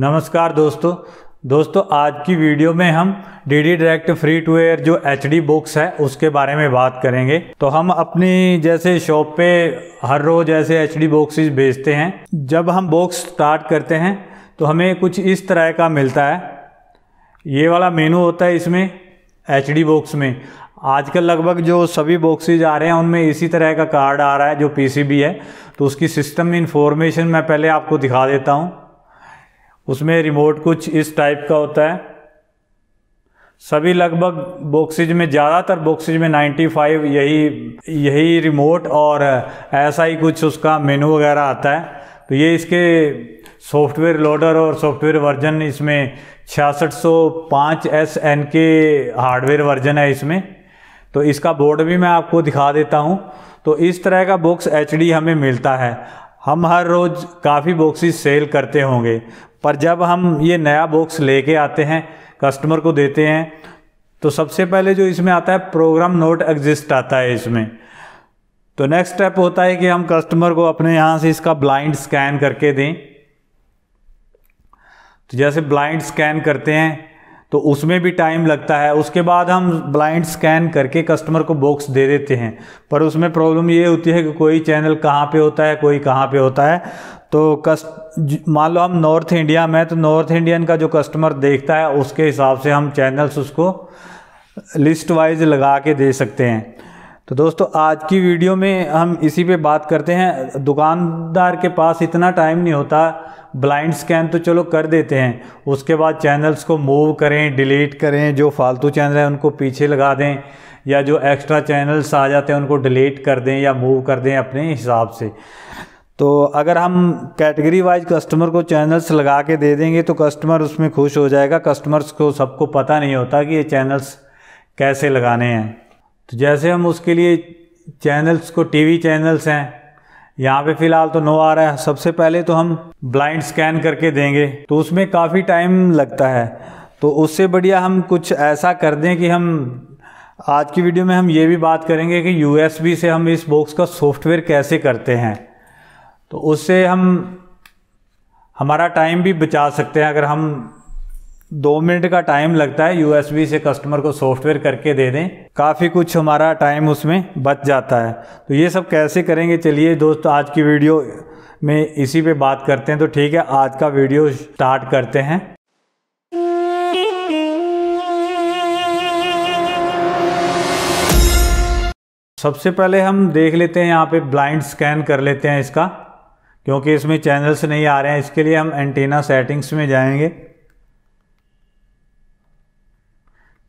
नमस्कार दोस्तों दोस्तों आज की वीडियो में हम D D direct free to air जो एच डी बुक्स है उसके बारे में बात करेंगे तो हम अपनी जैसे शॉप पे हर रोज ऐसे एच डी बॉक्सिस बेचते हैं जब हम बॉक्स स्टार्ट करते हैं तो हमें कुछ इस तरह का मिलता है ये वाला मेनू होता है इसमें एच डी बॉक्स में आजकल लगभग जो सभी बॉक्सेज आ रहे हैं उनमें इसी तरह का कार्ड आ रहा है जो पीसीबी है तो उसकी सिस्टम इन्फॉर्मेशन मैं पहले आपको दिखा देता हूँ उसमें रिमोट कुछ इस टाइप का होता है सभी लगभग बॉक्सेज में ज़्यादातर बॉक्सेज में 95 यही यही रिमोट और ऐसा ही कुछ उसका मेनू वगैरह आता है तो ये इसके सॉफ्टवेयर लोडर और सॉफ्टवेयर वर्जन इसमें छियासठ सौ पाँच S N K hardware version है इसमें तो इसका बोर्ड भी मैं आपको दिखा देता हूँ तो इस तरह का बॉक्स एच हमें मिलता है हम हर रोज़ काफ़ी बॉक्सेस सेल करते होंगे पर जब हम ये नया बॉक्स लेके आते हैं कस्टमर को देते हैं तो सबसे पहले जो इसमें आता है प्रोग्राम नोट एग्जिस्ट आता है इसमें तो नेक्स्ट स्टेप होता है कि हम कस्टमर को अपने यहाँ से इसका ब्लाइंड स्कैन करके दें तो जैसे ब्लाइंड स्कैन करते हैं तो उसमें भी टाइम लगता है उसके बाद हम ब्लाइंड स्कैन करके कस्टमर को बॉक्स दे देते हैं पर उसमें प्रॉब्लम ये होती है कि कोई चैनल कहाँ पे होता है कोई कहाँ पे होता है तो कस्ट मान लो हम नॉर्थ इंडिया में तो नॉर्थ इंडियन का जो कस्टमर देखता है उसके हिसाब से हम चैनल्स उसको लिस्ट वाइज लगा के दे सकते हैं तो दोस्तों आज की वीडियो में हम इसी पे बात करते हैं दुकानदार के पास इतना टाइम नहीं होता ब्लाइंड स्कैन तो चलो कर देते हैं उसके बाद चैनल्स को मूव करें डिलीट करें जो फालतू चैनल हैं उनको पीछे लगा दें या जो एक्स्ट्रा चैनल्स आ जाते हैं उनको डिलीट कर दें या मूव कर दें अपने हिसाब से तो अगर हम कैटेगरी वाइज कस्टमर को चैनल्स लगा के दे देंगे तो कस्टमर उसमें खुश हो जाएगा कस्टमर्स को सबको पता नहीं होता कि ये चैनल्स कैसे लगाने हैं तो जैसे हम उसके लिए चैनल्स को टीवी चैनल्स हैं यहाँ पे फ़िलहाल तो नो आ रहा है सबसे पहले तो हम ब्लाइंड स्कैन करके देंगे तो उसमें काफ़ी टाइम लगता है तो उससे बढ़िया हम कुछ ऐसा कर दें कि हम आज की वीडियो में हम ये भी बात करेंगे कि यू से हम इस बॉक्स का सॉफ्टवेयर कैसे करते हैं तो उससे हम हमारा टाइम भी बचा सकते हैं अगर हम दो मिनट का टाइम लगता है यूएसबी से कस्टमर को सॉफ्टवेयर करके दे दें काफ़ी कुछ हमारा टाइम उसमें बच जाता है तो ये सब कैसे करेंगे चलिए दोस्त आज की वीडियो में इसी पे बात करते हैं तो ठीक है आज का वीडियो स्टार्ट करते हैं सबसे पहले हम देख लेते हैं यहाँ पे ब्लाइंड स्कैन कर लेते हैं इसका क्योंकि इसमें चैनल्स नहीं आ रहे हैं इसके लिए हम एंटीना सेटिंग्स में जाएंगे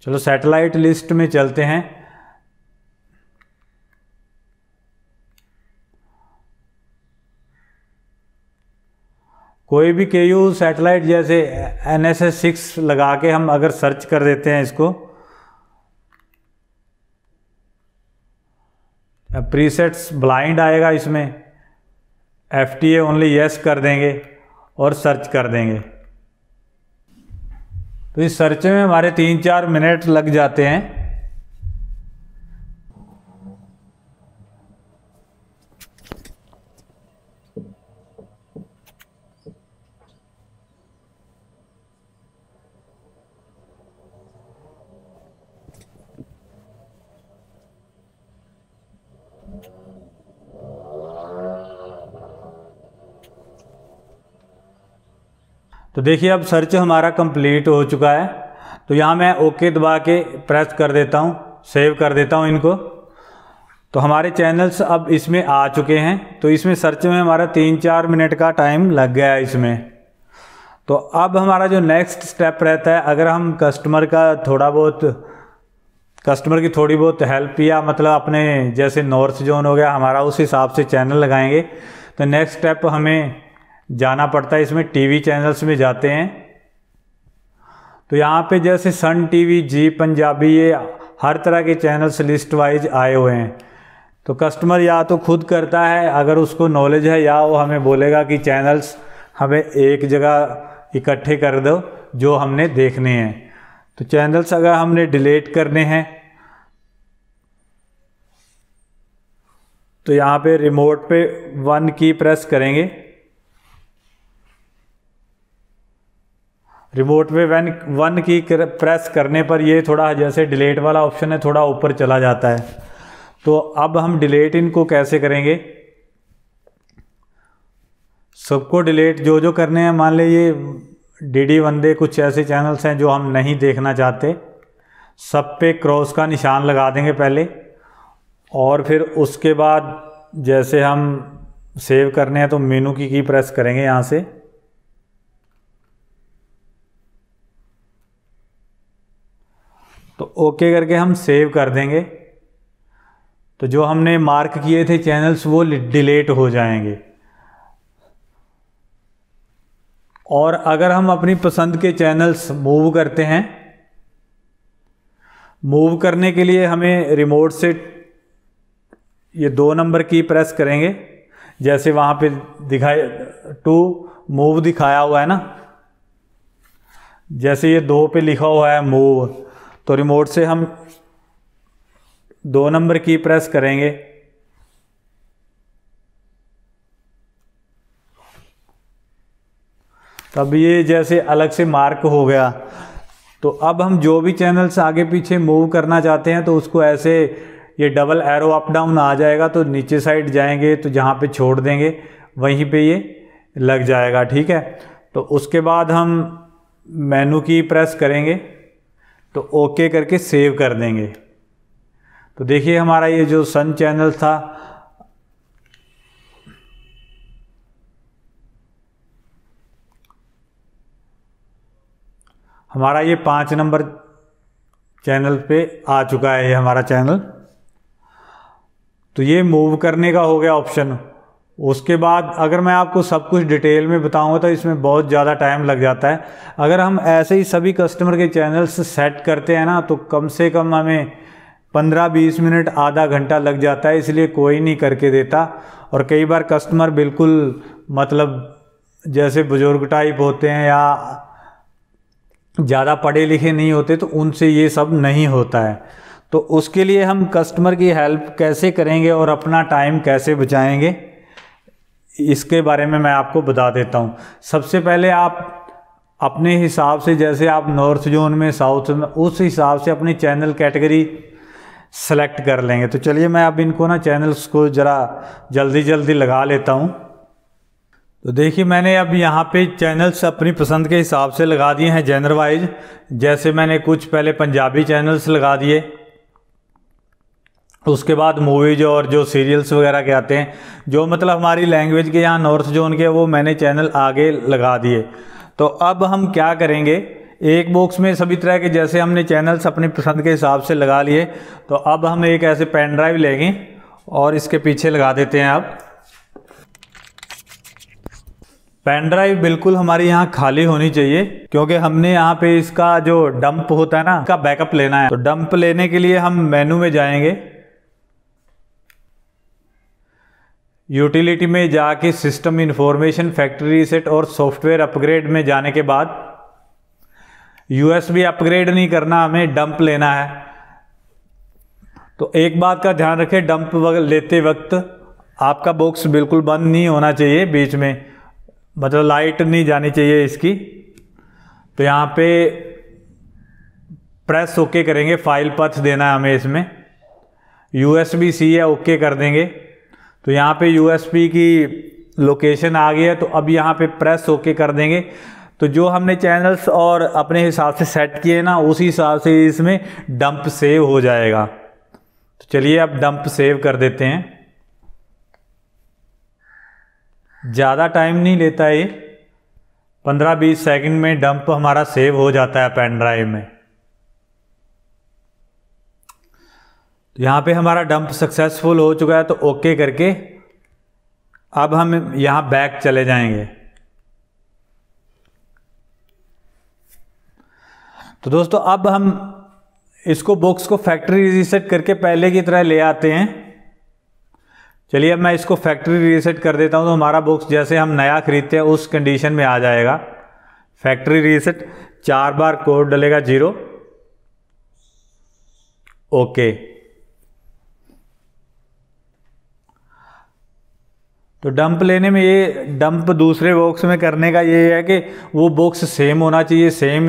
चलो सैटेलाइट लिस्ट में चलते हैं कोई भी के यू सैटेलाइट जैसे एन एस एस सिक्स लगा के हम अगर सर्च कर देते हैं इसको प्रीसेट्स ब्लाइंड आएगा इसमें एफ टी ओनली यस कर देंगे और सर्च कर देंगे तो इस सर्च में हमारे तीन चार मिनट लग जाते हैं तो देखिए अब सर्च हमारा कंप्लीट हो चुका है तो यहाँ मैं ओके दबा के प्रेस कर देता हूँ सेव कर देता हूँ इनको तो हमारे चैनल्स अब इसमें आ चुके हैं तो इसमें सर्च में हमारा तीन चार मिनट का टाइम लग गया है इसमें तो अब हमारा जो नेक्स्ट स्टेप रहता है अगर हम कस्टमर का थोड़ा बहुत कस्टमर की थोड़ी बहुत हेल्प या मतलब अपने जैसे नॉर्थ जोन हो गया हमारा उस हिसाब से चैनल लगाएंगे तो नेक्स्ट स्टेप हमें जाना पड़ता है इसमें टीवी चैनल्स में जाते हैं तो यहाँ पे जैसे सन टीवी जी पंजाबी ये हर तरह के चैनल्स लिस्ट वाइज आए हुए हैं तो कस्टमर या तो खुद करता है अगर उसको नॉलेज है या वो हमें बोलेगा कि चैनल्स हमें एक जगह इकट्ठे कर दो जो हमने देखने हैं तो चैनल्स अगर हमने डिलीट करने हैं तो यहाँ पे रिमोट पे वन की प्रेस करेंगे रिमोट पे वन वन की कर, प्रेस करने पर ये थोड़ा जैसे डिलेट वाला ऑप्शन है थोड़ा ऊपर चला जाता है तो अब हम डिलेट इनको कैसे करेंगे सबको डिलेट जो जो करने हैं मान लीजिए ये डी डी वंदे कुछ ऐसे चैनल्स हैं जो हम नहीं देखना चाहते सब पे क्रॉस का निशान लगा देंगे पहले और फिर उसके बाद जैसे हम सेव करने हैं तो मेनू की की प्रेस करेंगे यहाँ से तो ओके करके हम सेव कर देंगे तो जो हमने मार्क किए थे चैनल्स वो डिलीट हो जाएंगे और अगर हम अपनी पसंद के चैनल्स मूव करते हैं मूव करने के लिए हमें रिमोट से ये दो नंबर की प्रेस करेंगे जैसे वहाँ पे दिखाए टू मूव दिखाया हुआ है ना जैसे ये दो पे लिखा हुआ है मूव तो रिमोट से हम दो नंबर की प्रेस करेंगे तब ये जैसे अलग से मार्क हो गया तो अब हम जो भी चैनल्स आगे पीछे मूव करना चाहते हैं तो उसको ऐसे ये डबल एरो अप डाउन आ जाएगा तो नीचे साइड जाएंगे तो जहाँ पे छोड़ देंगे वहीं पे ये लग जाएगा ठीक है तो उसके बाद हम मेनू की प्रेस करेंगे तो ओके करके सेव कर देंगे तो देखिए हमारा ये जो सन चैनल था हमारा ये पाँच नंबर चैनल पे आ चुका है ये हमारा चैनल तो ये मूव करने का हो गया ऑप्शन उसके बाद अगर मैं आपको सब कुछ डिटेल में बताऊंगा तो इसमें बहुत ज़्यादा टाइम लग जाता है अगर हम ऐसे ही सभी कस्टमर के चैनल्स सेट करते हैं ना तो कम से कम हमें पंद्रह बीस मिनट आधा घंटा लग जाता है इसलिए कोई नहीं करके देता और कई बार कस्टमर बिल्कुल मतलब जैसे बुज़ुर्ग टाइप होते हैं या ज़्यादा पढ़े लिखे नहीं होते तो उनसे ये सब नहीं होता है तो उसके लिए हम कस्टमर की हेल्प कैसे करेंगे और अपना टाइम कैसे बचाएंगे इसके बारे में मैं आपको बता देता हूँ सबसे पहले आप अपने हिसाब से जैसे आप नॉर्थ जोन में साउथ में उस हिसाब से अपनी चैनल कैटेगरी सेलेक्ट कर लेंगे तो चलिए मैं अब इनको ना चैनल्स को ज़रा जल्दी जल्दी लगा लेता हूँ तो देखिए मैंने अब यहाँ पे चैनल्स अपनी पसंद के हिसाब से लगा दिए हैं जेनर वाइज जैसे मैंने कुछ पहले पंजाबी चैनल्स लगा दिए उसके बाद मूवीज़ और जो सीरियल्स वगैरह के आते हैं जो मतलब हमारी लैंग्वेज के यहाँ नॉर्थ जोन के वो मैंने चैनल आगे लगा दिए तो अब हम क्या करेंगे एक बॉक्स में सभी तरह के जैसे हमने चैनल्स अपने पसंद के हिसाब से लगा लिए तो अब हम एक ऐसे पेन ड्राइव लेंगे और इसके पीछे लगा देते हैं अब पेन ड्राइव बिल्कुल हमारे यहाँ खाली होनी चाहिए क्योंकि हमने यहाँ पे इसका जो डंप होता है ना इसका बैकअप लेना है तो डंप लेने के लिए हम मेनू में जाएंगे यूटिलिटी में जाके सिस्टम इंफॉर्मेशन फैक्ट्री रीसेट और सॉफ्टवेयर अपग्रेड में जाने के बाद यूएसबी अपग्रेड नहीं करना हमें डंप लेना है तो एक बात का ध्यान रखें डंप लेते वक्त आपका बॉक्स बिल्कुल बंद नहीं होना चाहिए बीच में मतलब लाइट नहीं जानी चाहिए इसकी तो यहाँ पे प्रेस ओके करेंगे फाइल पथ देना है हमें इसमें यू एस बी सी है ओके कर देंगे तो यहाँ पे यूएसपी की लोकेशन आ गई है तो अब यहाँ पे प्रेस ओके कर देंगे तो जो हमने चैनल्स और अपने हिसाब से सेट किए ना उसी हिसाब से इसमें डंप सेव हो जाएगा तो चलिए अब डंप सेव कर देते हैं ज़्यादा टाइम नहीं लेता ये पंद्रह बीस सेकंड में डंप हमारा सेव हो जाता है पेन ड्राइव में तो यहाँ पे हमारा डंप सक्सेसफुल हो चुका है तो ओके करके अब हम यहाँ बैक चले जाएंगे तो दोस्तों अब हम इसको बॉक्स को फैक्ट्री रीसेट करके पहले की तरह ले आते हैं चलिए अब मैं इसको फैक्ट्री रीसेट कर देता हूँ तो हमारा बॉक्स जैसे हम नया खरीदते हैं उस कंडीशन में आ जाएगा फैक्ट्री रीसेट चार बार कोड डलेगा जीरो ओके तो डंप लेने में ये डंप दूसरे बॉक्स में करने का ये है कि वो बॉक्स सेम होना चाहिए सेम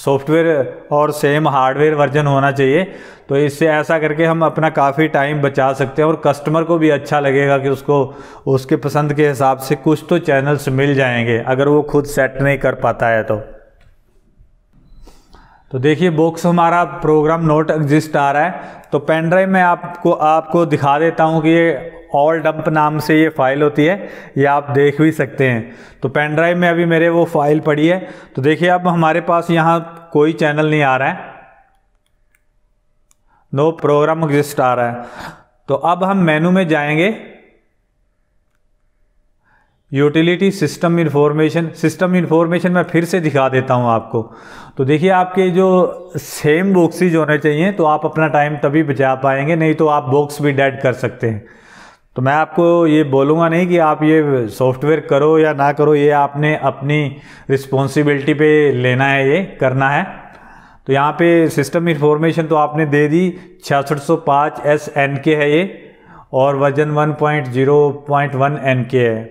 सॉफ्टवेयर और सेम हार्डवेयर वर्जन होना चाहिए तो इससे ऐसा करके हम अपना काफ़ी टाइम बचा सकते हैं और कस्टमर को भी अच्छा लगेगा कि उसको उसके पसंद के हिसाब से कुछ तो चैनल्स मिल जाएंगे अगर वो खुद सेट नहीं कर पाता है तो तो देखिए बॉक्स हमारा प्रोग्राम नोट एग्जिस्ट आ रहा है तो पेन ड्राइव में आपको आपको दिखा देता हूँ कि ये और डंप नाम से ये फ़ाइल होती है ये आप देख भी सकते हैं तो पेन ड्राइव में अभी मेरे वो फ़ाइल पड़ी है तो देखिए अब हमारे पास यहाँ कोई चैनल नहीं आ रहा है नो प्रोग्राम एग्जिस्ट आ रहा है तो अब हम मेनू में जाएंगे utility system information system information मैं फिर से दिखा देता हूं आपको तो देखिए आपके जो सेम बॉक्सीज होने चाहिए तो आप अपना टाइम तभी बचा पाएंगे नहीं तो आप बॉक्स भी डेड कर सकते हैं तो मैं आपको ये बोलूँगा नहीं कि आप ये सॉफ्टवेयर करो या ना करो ये आपने अपनी रिस्पॉन्सिबिलिटी पे लेना है ये करना है तो यहाँ पे सिस्टम इन्फॉर्मेशन तो आपने दे दी छियासठ सौ पाँच एस एन के है ये और version one point zero point one N K है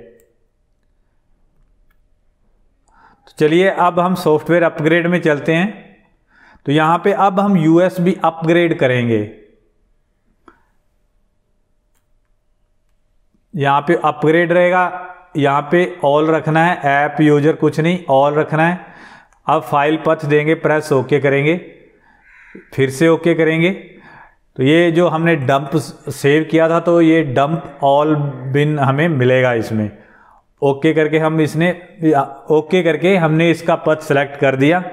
तो चलिए अब हम सॉफ्टवेयर अपग्रेड में चलते हैं तो यहाँ पे अब हम यू अपग्रेड करेंगे यहाँ पे अपग्रेड रहेगा यहाँ पे ऑल रखना है ऐप यूजर कुछ नहीं ऑल रखना है अब फाइल पथ देंगे प्रेस ओके करेंगे फिर से ओके करेंगे तो ये जो हमने डंप सेव किया था तो ये डंप ऑल बिन हमें मिलेगा इसमें ओके करके हम इसने ओके करके हमने इसका पथ सेलेक्ट कर दिया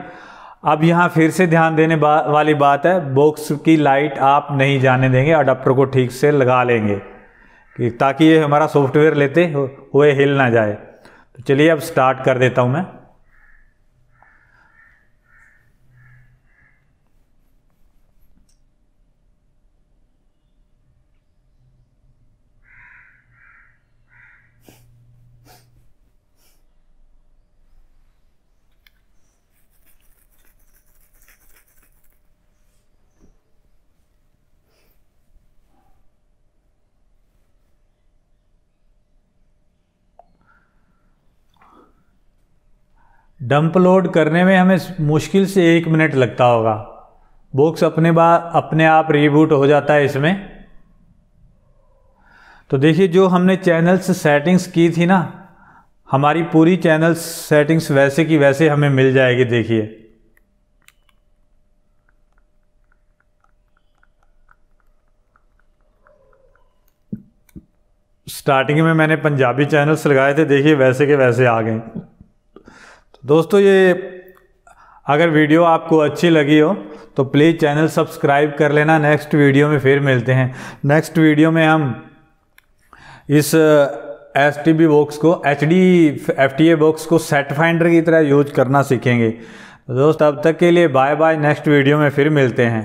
अब यहाँ फिर से ध्यान देने बा, वाली बात है बॉक्स की लाइट आप नहीं जाने देंगे अडाप्टर को ठीक से लगा लेंगे कि ताकि ये हमारा सॉफ्टवेयर लेते हुए हिल ना जाए तो चलिए अब स्टार्ट कर देता हूँ मैं डंप लोड करने में हमें मुश्किल से एक मिनट लगता होगा बॉक्स अपने बाद अपने आप रिबूट हो जाता है इसमें तो देखिए जो हमने चैनल्स सेटिंग्स की थी ना हमारी पूरी चैनल सेटिंग्स वैसे की वैसे हमें मिल जाएगी देखिए स्टार्टिंग में मैंने पंजाबी चैनल्स लगाए थे देखिए वैसे के वैसे आ गए दोस्तों ये अगर वीडियो आपको अच्छी लगी हो तो प्लीज़ चैनल सब्सक्राइब कर लेना नेक्स्ट वीडियो में फिर मिलते हैं नेक्स्ट वीडियो में हम इस एस टी बी बॉक्स को H D F T A box को सेट फाइंडर की तरह यूज करना सीखेंगे दोस्त अब तक के लिए बाय बाय नेक्स्ट वीडियो में फिर मिलते हैं